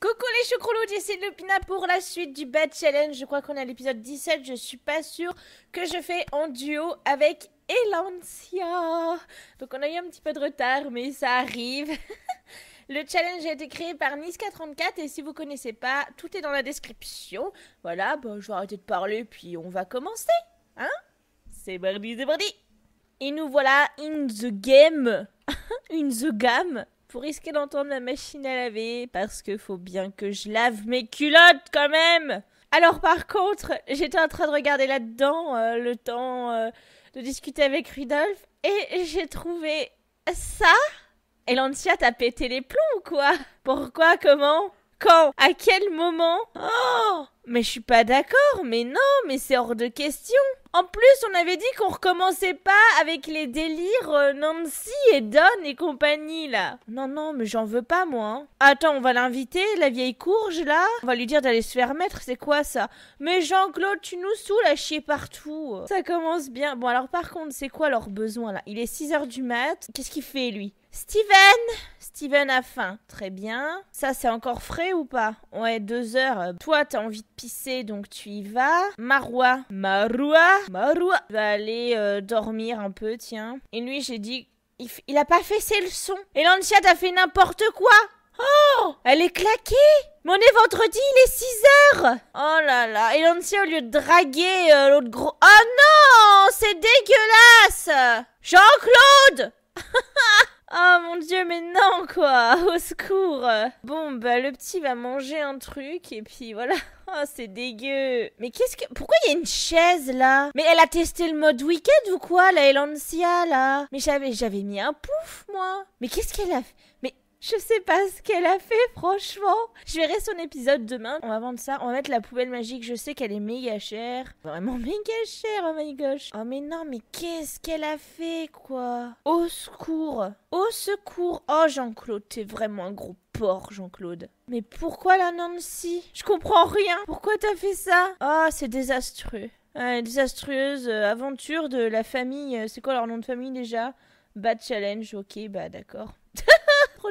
Coucou les choucrouloutes, ici Lupina pour la suite du Bad Challenge. Je crois qu'on est à l'épisode 17, je suis pas sûre que je fais en duo avec Elancia. Donc on a eu un petit peu de retard, mais ça arrive. Le challenge a été créé par Niska34 et si vous connaissez pas, tout est dans la description. Voilà, bon, bah, je vais arrêter de parler puis on va commencer. Hein C'est mardi, c'est mardi. Et nous voilà in the game. in the game pour risquer d'entendre la machine à laver parce que faut bien que je lave mes culottes quand même. Alors par contre, j'étais en train de regarder là-dedans euh, le temps euh, de discuter avec Rudolf et j'ai trouvé ça. Et t'a pété les plombs ou quoi Pourquoi Comment Quand À quel moment Oh mais je suis pas d'accord, mais non, mais c'est hors de question. En plus, on avait dit qu'on recommençait pas avec les délires euh, Nancy et Don et compagnie là. Non, non, mais j'en veux pas moi. Hein. Attends, on va l'inviter, la vieille courge là On va lui dire d'aller se faire mettre, c'est quoi ça Mais Jean-Claude, tu nous saoules à chier partout. Ça commence bien. Bon, alors par contre, c'est quoi leur besoin là Il est 6h du mat. Qu'est-ce qu'il fait lui Steven Steven a faim. Très bien. Ça, c'est encore frais ou pas Ouais, deux heures. Toi, t'as envie de pisser, donc tu y vas. Maroua. Maroua. Maroua. Tu aller euh, dormir un peu, tiens. Et lui, j'ai dit, il, a pas fait ses leçons. Et t'as fait n'importe quoi. Oh Elle est claquée Mais on est vendredi, il est 6 heures Oh là là Et au lieu de draguer euh, l'autre gros... Oh non C'est dégueulasse Jean-Claude Oh mon dieu, mais non quoi Au secours Bon, bah le petit va manger un truc et puis voilà. Oh, c'est dégueu Mais qu'est-ce que... Pourquoi il y a une chaise là Mais elle a testé le mode week-end ou quoi, la Elancia là Mais j'avais j'avais mis un pouf moi Mais qu'est-ce qu'elle a fait Mais je sais pas ce qu'elle a fait, franchement. Je verrai son épisode demain. On va vendre ça. On va mettre la poubelle magique. Je sais qu'elle est méga chère. Vraiment méga chère, oh my gosh. Oh mais non, mais qu'est-ce qu'elle a fait, quoi Au secours. Au secours. Oh Jean-Claude, t'es vraiment un gros porc, Jean-Claude. Mais pourquoi la Nancy Je comprends rien. Pourquoi t'as fait ça Oh, c'est désastreux. désastreuse euh, aventure de la famille. Euh, c'est quoi leur nom de famille déjà Bad challenge, ok, bah d'accord trop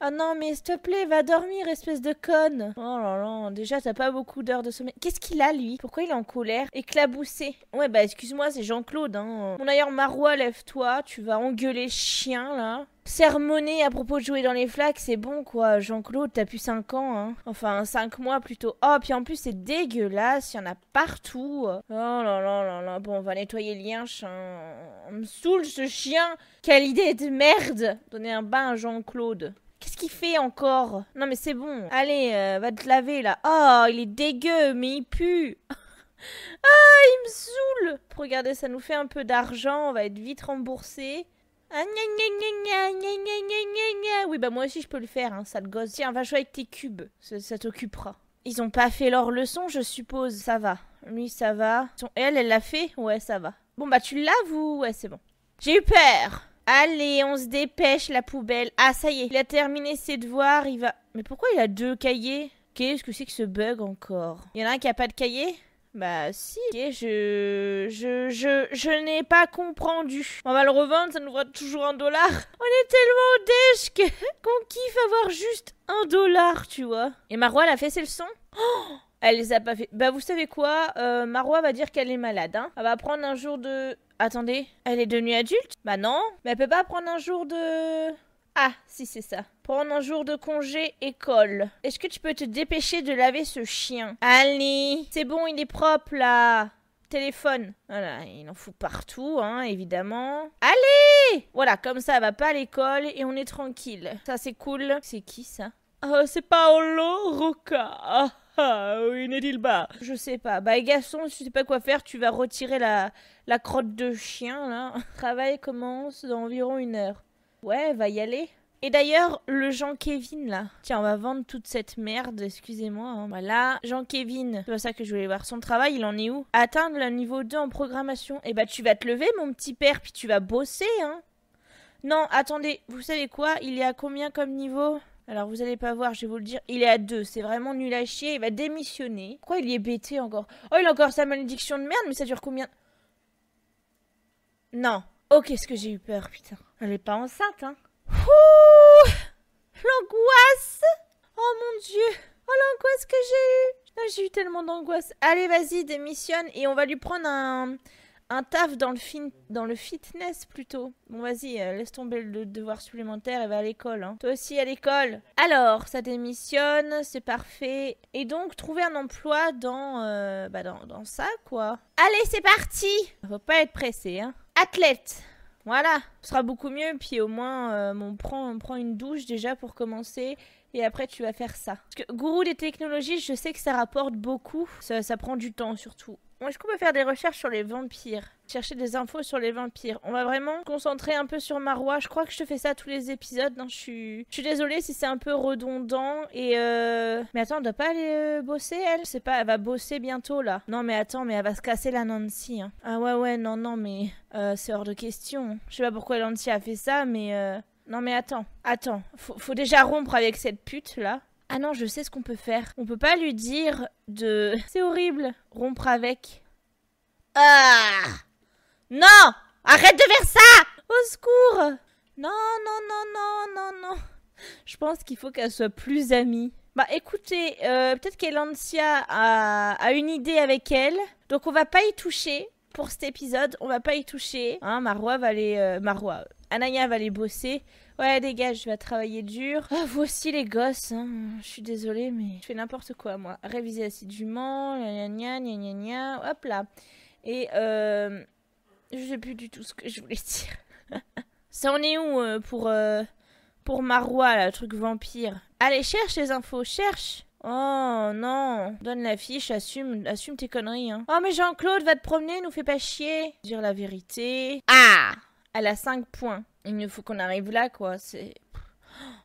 Ah non, mais s'il te plaît, va dormir, espèce de conne. Oh là là, déjà, t'as pas beaucoup d'heures de sommeil. Qu'est-ce qu'il a, lui Pourquoi il est en colère Éclaboussé. Ouais, bah, excuse-moi, c'est Jean-Claude, hein. Mon ailleurs, Marois, lève-toi, tu vas engueuler chien, là sermonner à propos de jouer dans les flaques, c'est bon quoi. Jean-Claude, t'as plus 5 ans, hein. Enfin, 5 mois plutôt. Oh, puis en plus, c'est dégueulasse, il y en a partout. Oh là là là là. Bon, on va nettoyer le lien, chien. On me saoule ce chien. Quelle idée de merde. Donner un bain à Jean-Claude. Qu'est-ce qu'il fait encore Non, mais c'est bon. Allez, euh, va te laver là. Oh, il est dégueu, mais il pue. Ah, il me saoule Regardez, ça nous fait un peu d'argent, on va être vite remboursé. Oui, bah moi aussi je peux le faire, hein, sale gosse. Tiens, va jouer avec tes cubes, ça, t'occupera. Ils ont pas fait leur leçon, je suppose. Ça va. Lui, ça va. Elle, elle l'a fait Ouais, ça va. Bon, bah tu l'as, vous Ouais, c'est bon. J'ai eu peur Allez, on se dépêche, la poubelle. Ah, ça y est, il a terminé ses devoirs, il va... Mais pourquoi il a deux cahiers Qu'est-ce que c'est que ce bug encore Il y en a un qui a pas de cahier bah si, ok, je... Je, je, je n'ai pas comprendu. On va le revendre, ça nous vaut toujours un dollar. On est tellement déche que... qu'on kiffe avoir juste un dollar, tu vois. Et Marois, elle a fait, ses leçons oh elle les a pas fait. Bah, vous savez quoi euh, va dire qu'elle est malade. Hein. Elle va prendre un jour de. Attendez, elle est devenue adulte Bah non, mais elle peut pas prendre un jour de. Ah, si c'est ça. Prendre un jour de congé, école. Est-ce que tu peux te dépêcher de laver ce chien Allez, c'est bon, il est propre là. Téléphone. Voilà, il en fout partout, hein, évidemment. Allez Voilà, comme ça, elle va pas à l'école et on est tranquille. Ça, c'est cool. C'est qui ça Oh, c'est Paolo Roca. Ah, ah oui, bas Je sais pas. Bah, garçon si tu sais pas quoi faire, tu vas retirer la, la crotte de chien, là. Travail commence dans environ une heure. Ouais, va y aller. Et d'ailleurs, le Jean-Kévin là. Tiens, on va vendre toute cette merde, excusez-moi. Hein. Voilà, Jean-Kévin. C'est pas ça que je voulais voir. Son travail, il en est où Atteindre le niveau 2 en programmation. Eh bah, tu vas te lever, mon petit père, puis tu vas bosser, hein. Non, attendez, vous savez quoi Il est à combien comme niveau alors vous allez pas voir, je vais vous le dire, il est à 2, c'est vraiment nul à chier, il va démissionner. Pourquoi il y est bêté encore Oh, il a encore sa malédiction de merde, mais ça dure combien Non. Oh, qu'est-ce que j'ai eu peur, putain. Elle n'est pas enceinte, hein Ouh L'angoisse Oh mon dieu Oh l'angoisse que j'ai eue ah, J'ai eu tellement d'angoisse. Allez, vas-y, démissionne et on va lui prendre un, un taf dans le, dans le fitness plutôt. Bon, vas-y, euh, laisse tomber le devoir supplémentaire et va à l'école. Hein. Toi aussi à l'école. Alors, ça démissionne, c'est parfait. Et donc, trouver un emploi dans, euh, bah dans, dans ça, quoi. Allez, c'est parti Faut pas être pressé, hein. Athlète voilà, ce sera beaucoup mieux. Puis au moins, euh, on, prend, prend une douche déjà pour commencer. Et après, tu vas faire ça. Parce que gourou des technologies, je sais que ça rapporte beaucoup. ça prend du temps surtout. Est-ce qu'on peut faire des recherches sur les vampires Chercher des infos sur les vampires. On va vraiment concentrer un peu sur Marois. Je crois que je te fais ça tous les épisodes. Non, je suis, je suis désolée si c'est un peu redondant. Et euh, Mais attends, elle doit pas aller euh, bosser, elle C'est pas, elle va bosser bientôt, là. Non, mais attends, mais elle va se casser, la Nancy. Hein. Ah ouais, ouais, non, non, mais euh, c'est hors de question. Je sais pas pourquoi Nancy a fait ça, mais... Non, mais attends. Attends. Faut, faut déjà rompre avec cette pute, là. Ah non, je sais ce qu'on peut faire. On peut pas lui dire de... C'est horrible, rompre avec. Ah Non Arrête de faire ça Au secours Non, non, non, non, non, non. Je pense qu'il faut qu'elle soit plus amie. Bah écoutez, euh, peut-être qu'Elancia a, a une idée avec elle. Donc on va pas y toucher pour cet épisode. On va pas y toucher. Hein, Marois va aller... Euh, Marois. Anaya va aller bosser. Ouais, dégage, je vais travailler dur. Ah, vous aussi, les gosses, hein. Je suis désolée, mais je fais n'importe quoi, moi. Réviser assidûment, gna gna hop là. Et, euh... Je sais plus du tout ce que je voulais dire. Ça en est où euh, pour... Euh, pour Marois, le truc vampire Allez, cherche les infos, cherche Oh non, donne la fiche, assume, assume tes conneries. Hein. Oh mais Jean-Claude, va te promener, nous fais pas chier. Dire la vérité. Ah, elle a 5 points il nous faut qu'on arrive là, quoi. C'est.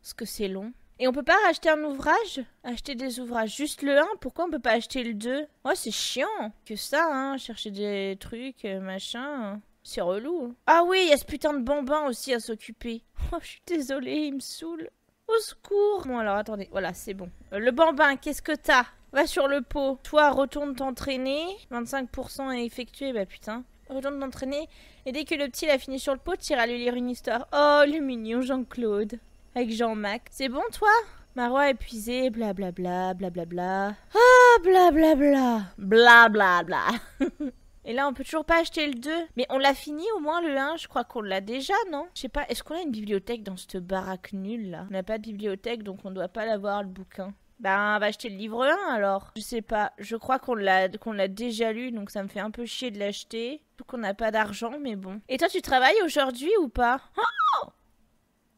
Ce que c'est long. Et on peut pas racheter un ouvrage Acheter des ouvrages Juste le 1 Pourquoi on peut pas acheter le 2 Ouais, c'est chiant que ça, hein. Chercher des trucs, euh, machin. C'est relou. Hein. Ah oui, il y a ce putain de bambin aussi à s'occuper. Oh, je suis désolée, il me saoule. Au secours Bon, alors attendez. Voilà, c'est bon. Euh, le bambin, qu'est-ce que t'as Va sur le pot. Toi, retourne t'entraîner. 25% est effectué. Bah putain de l'entraîner Et dès que le petit l'a fini sur le pot, à lui lire une histoire. Oh, le mignon Jean-Claude. Avec Jean-Mac. C'est bon, toi Marois épuisé, blablabla, blablabla. Ah, blablabla. Blablabla. Bla, bla. Et là, on peut toujours pas acheter le 2. Mais on l'a fini au moins le 1. Je crois qu'on l'a déjà, non Je sais pas. Est-ce qu'on a une bibliothèque dans cette baraque nulle là On n'a pas de bibliothèque, donc on doit pas l'avoir le bouquin. Ben, on va acheter le livre 1 alors. Je sais pas, je crois qu'on l'a qu'on déjà lu, donc ça me fait un peu chier de l'acheter. Qu'on n'a pas d'argent, mais bon. Et toi, tu travailles aujourd'hui ou pas oh,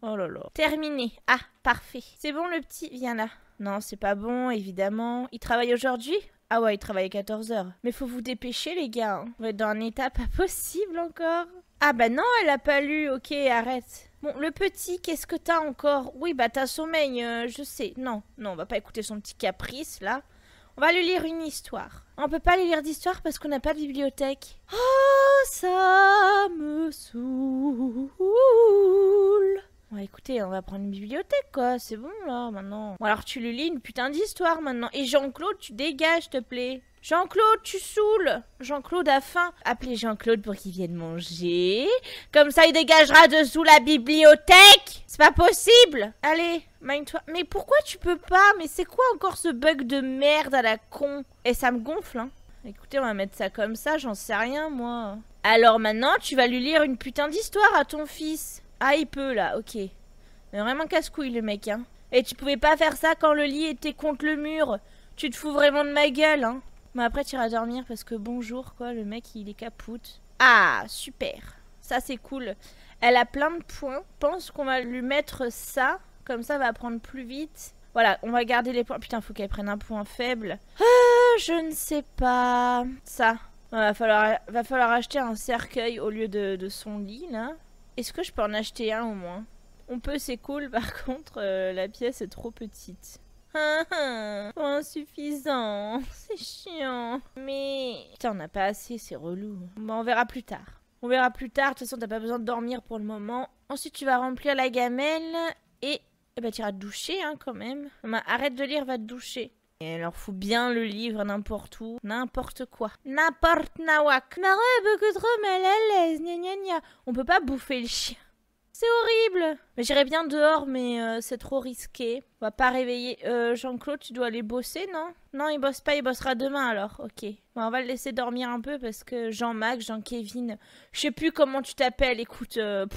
oh là là. Terminé. Ah, parfait. C'est bon le petit, viens là. Non, c'est pas bon, évidemment. Il travaille aujourd'hui ah ouais, il travaille 14 h Mais faut vous dépêcher, les gars. Hein. On va être dans un état pas possible encore. Ah bah non, elle a pas lu. Ok, arrête. Bon, le petit, qu'est-ce que t'as encore Oui, bah t'as sommeil, euh, je sais. Non, non, on va pas écouter son petit caprice, là. On va lui lire une histoire. On peut pas lui lire d'histoire parce qu'on n'a pas de bibliothèque. Oh, ça me saoule écoutez, on va prendre une bibliothèque quoi, c'est bon là maintenant. Bon alors tu lui lis une putain d'histoire maintenant. Et Jean-Claude, tu dégages, te plaît. Jean-Claude, tu saoules Jean-Claude a faim. Appelez Jean-Claude pour qu'il vienne manger. Comme ça, il dégagera dessous la bibliothèque C'est pas possible Allez, mine-toi. Mais pourquoi tu peux pas Mais c'est quoi encore ce bug de merde à la con Et ça me gonfle, hein. Écoutez, on va mettre ça comme ça, j'en sais rien, moi. Alors maintenant, tu vas lui lire une putain d'histoire à ton fils. Ah, il peut là, ok. Mais vraiment casse-couille le mec, hein. Et tu pouvais pas faire ça quand le lit était contre le mur. Tu te fous vraiment de ma gueule, hein. Mais après, tu iras dormir parce que bonjour, quoi. Le mec, il est capoute. Ah, super. Ça, c'est cool. Elle a plein de points. Pense qu'on va lui mettre ça. Comme ça, va apprendre plus vite. Voilà, on va garder les points. Putain, faut qu'elle prenne un point faible. Ah, je ne sais pas. Ça. Va falloir, va falloir acheter un cercueil au lieu de, de son lit, là. Est-ce que je peux en acheter un au moins On peut, c'est cool, par contre, euh, la pièce est trop petite. Ah, insuffisant, c'est chiant. Mais... Putain, on n'a pas assez, c'est relou. Bon, on verra plus tard. On verra plus tard, de toute façon, t'as pas besoin de dormir pour le moment. Ensuite, tu vas remplir la gamelle et... Eh ben, tu iras te doucher, hein, quand même. arrête de lire, va te doucher elle leur fout bien le livre n'importe où, n'importe quoi. N'importe nawak. Mara est beaucoup trop mal à l'aise, gna gna On peut pas bouffer le chien. C'est horrible Mais J'irai bien dehors, mais euh, c'est trop risqué. On va pas réveiller... Euh, Jean-Claude, tu dois aller bosser, non Non, il bosse pas, il bossera demain, alors. Ok. on va le laisser dormir un peu, parce que Jean-Mac, Jean-Kevin... Je sais plus comment tu t'appelles, écoute... Euh,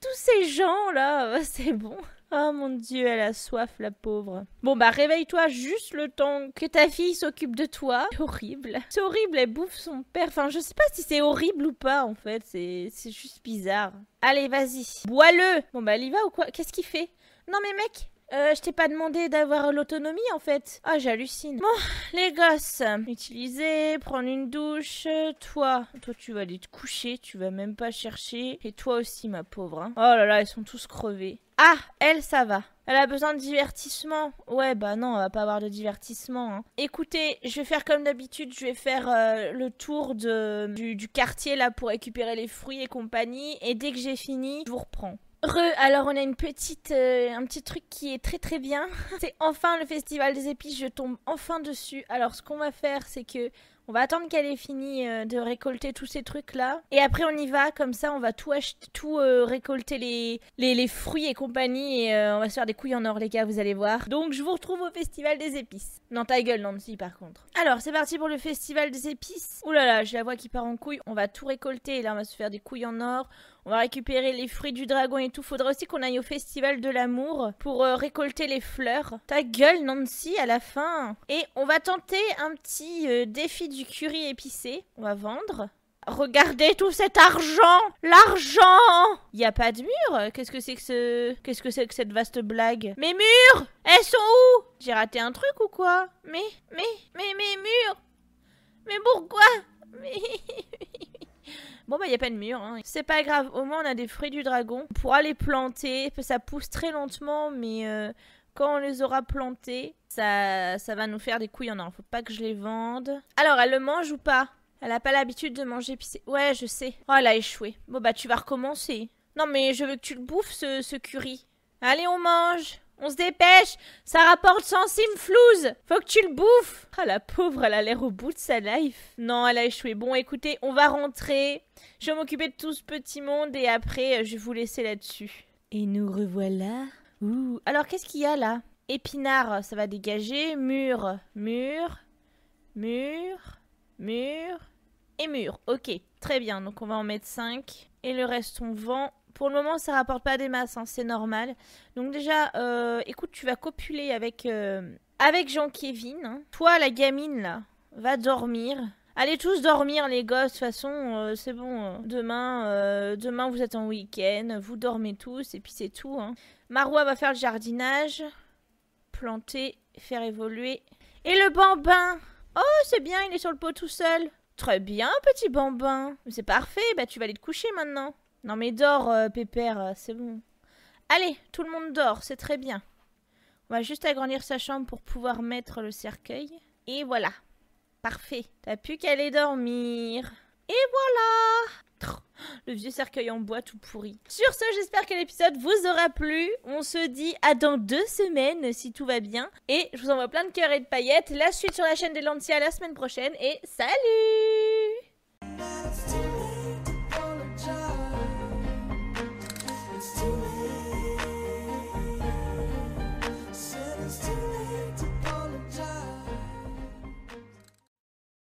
tous ces gens, là, c'est bon. Oh mon dieu, elle a soif, la pauvre. Bon bah réveille-toi juste le temps que ta fille s'occupe de toi. C'est horrible. C'est horrible, elle bouffe son père. Enfin, je sais pas si c'est horrible ou pas en fait, c'est juste bizarre. Allez, vas-y. Bois-le Bon bah elle y va ou quoi Qu'est-ce qu'il fait Non mais mec, euh, je t'ai pas demandé d'avoir l'autonomie en fait. Ah, j'hallucine. Bon, les gosses, utiliser, prendre une douche. Toi, toi, tu vas aller te coucher, tu vas même pas chercher. Et toi aussi, ma pauvre. Hein. Oh là là, ils sont tous crevés. Ah, elle, ça va. Elle a besoin de divertissement. Ouais, bah non, on va pas avoir de divertissement. Hein. Écoutez, je vais faire comme d'habitude, je vais faire euh, le tour du, du quartier là pour récupérer les fruits et compagnie. Et dès que j'ai fini, je vous reprends alors on a une petite, euh, un petit truc qui est très très bien. C'est enfin le festival des épices, je tombe enfin dessus. Alors ce qu'on va faire, c'est que on va attendre qu'elle ait fini euh, de récolter tous ces trucs là, et après on y va. Comme ça, on va tout acheter, tout euh, récolter les, les, fruits et compagnie, et on va se faire des couilles en or les gars, vous allez voir. Donc je vous retrouve au festival des épices. Non ta gueule Nancy par contre. Alors c'est parti pour le festival des épices. Ouh là là, j'ai la voix qui part en couille. On va tout récolter, et là on va se faire des couilles en or. On va récupérer les fruits du dragon et tout. Faudra aussi qu'on aille au festival de l'amour pour euh, récolter les fleurs. Ta gueule, Nancy, à la fin. Et on va tenter un petit euh, défi du curry épicé. On va vendre. Regardez tout cet argent L'argent Il a pas de mur Qu'est-ce que c'est que ce... Qu'est-ce que c'est que cette vaste blague Mes murs Elles sont où J'ai raté un truc ou quoi Mais... Mais... Mais mes murs Mais pourquoi Mais... Bon, bah, il n'y a pas de mur. Hein. C'est pas grave. Au moins, on a des fruits du dragon. On pourra les planter. Ça pousse très lentement, mais euh, quand on les aura plantés, ça, ça va nous faire des couilles en or. Faut pas que je les vende. Alors, elle le mange ou pas Elle a pas l'habitude de manger Ouais, je sais. Oh, elle a échoué. Bon, bah, tu vas recommencer. Non, mais je veux que tu le bouffes, ce, ce curry. Allez, on mange on se dépêche Ça rapporte 100 simflouz Faut que tu le bouffes Ah, la pauvre, elle a l'air au bout de sa life. Non, elle a échoué. Bon, écoutez, on va rentrer. Je vais m'occuper de tout ce petit monde et après, euh, je vais vous laisser là-dessus. Et nous revoilà. Ouh. Alors, qu'est-ce qu'il y a là Épinard, ça va dégager. Mur, mur, mur, mur et mur. Ok, très bien. Donc, on va en mettre 5. Et le reste, on vend. Pour le moment, ça rapporte pas des masses, hein, c'est normal. Donc déjà, euh, écoute, tu vas copuler avec, euh, avec Jean-Kévin. Hein. Toi, la gamine, là, va dormir. Allez tous dormir les gosses, de toute façon, euh, c'est bon. Demain, demain vous êtes en week-end, vous dormez tous et puis c'est tout. Hein. va faire le jardinage, planter, faire évoluer. Et le bambin Oh, c'est bien, il est sur le pot tout seul. Très bien, petit bambin. C'est parfait, bah tu vas aller te coucher maintenant. Non mais dors, euh, Pépère, euh, c'est bon. Allez, tout le monde dort, c'est très bien. On va juste agrandir sa chambre pour pouvoir mettre le cercueil. Et voilà. Parfait. T'as plus qu'à aller dormir. Et voilà Le vieux cercueil en bois tout pourri. Sur ce, j'espère que l'épisode vous aura plu. On se dit à dans deux semaines si tout va bien. Et je vous envoie plein de cœurs et de paillettes. La suite sur la chaîne des à la semaine prochaine. Et salut